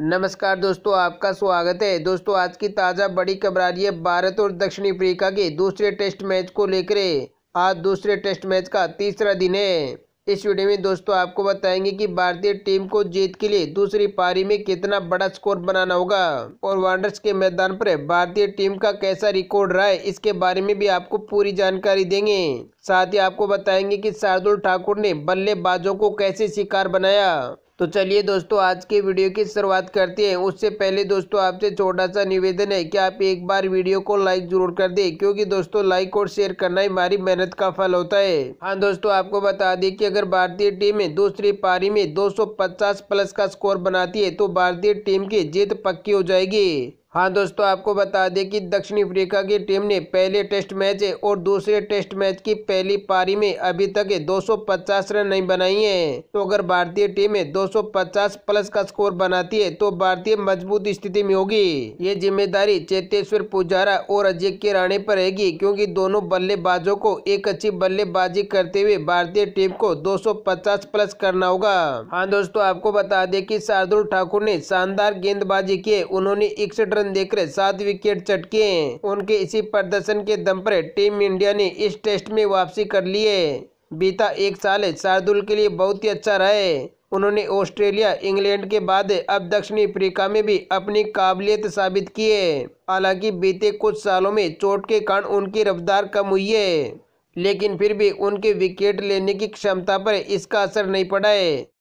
नमस्कार दोस्तों आपका स्वागत है दोस्तों आज की ताज़ा बड़ी खबर आ रही है भारत और दक्षिण अफ्रीका के दूसरे टेस्ट मैच को लेकर आज दूसरे टेस्ट मैच का तीसरा दिन है इस वीडियो में दोस्तों आपको बताएंगे कि भारतीय टीम को जीत के लिए दूसरी पारी में कितना बड़ा स्कोर बनाना होगा और वांडर्स के मैदान पर भारतीय टीम का कैसा रिकॉर्ड रहा है इसके बारे में भी आपको पूरी जानकारी देंगे साथ ही आपको बताएंगे कि शार्दुल ठाकुर ने बल्लेबाजों को कैसे शिकार बनाया तो चलिए दोस्तों आज के वीडियो की शुरुआत करते हैं उससे पहले दोस्तों आपसे छोटा सा निवेदन है कि आप एक बार वीडियो को लाइक जरूर कर दें क्योंकि दोस्तों लाइक और शेयर करना ही हमारी मेहनत का फल होता है हाँ दोस्तों आपको बता दें कि अगर भारतीय टीम दूसरी पारी में 250 प्लस का स्कोर बनाती है तो भारतीय टीम की जीत पक्की हो जाएगी हाँ दोस्तों आपको बता दें कि दक्षिण अफ्रीका की टीम ने पहले टेस्ट मैच और दूसरे टेस्ट मैच की पहली पारी में अभी तक 250 रन नहीं बनाई हैं तो अगर भारतीय टीम 250 प्लस का स्कोर बनाती है तो भारतीय मजबूत स्थिति में होगी ये जिम्मेदारी चेतेश्वर पुजारा और अजय के राणे पर रहेगी क्योंकि दोनों बल्लेबाजों को एक अच्छी बल्लेबाजी करते हुए भारतीय टीम को दो प्लस करना होगा हाँ दोस्तों आपको बता दें की शार्दुल ठाकुर ने शानदार गेंदबाजी की उन्होंने इकसठ रन देकर सात विकेट चटके उनके इसी प्रदर्शन के दम पर टीम इंडिया ने इस टेस्ट में वापसी कर लिए बीता एक साल शार्दुल के लिए बहुत ही अच्छा रहे उन्होंने ऑस्ट्रेलिया इंग्लैंड के बाद अब दक्षिण अफ्रीका में भी अपनी काबिलियत साबित की है हालांकि बीते कुछ सालों में चोट के कारण उनकी रफ्तार कम हुई है लेकिन फिर भी उनके विकेट लेने की क्षमता पर इसका असर नहीं पड़ा है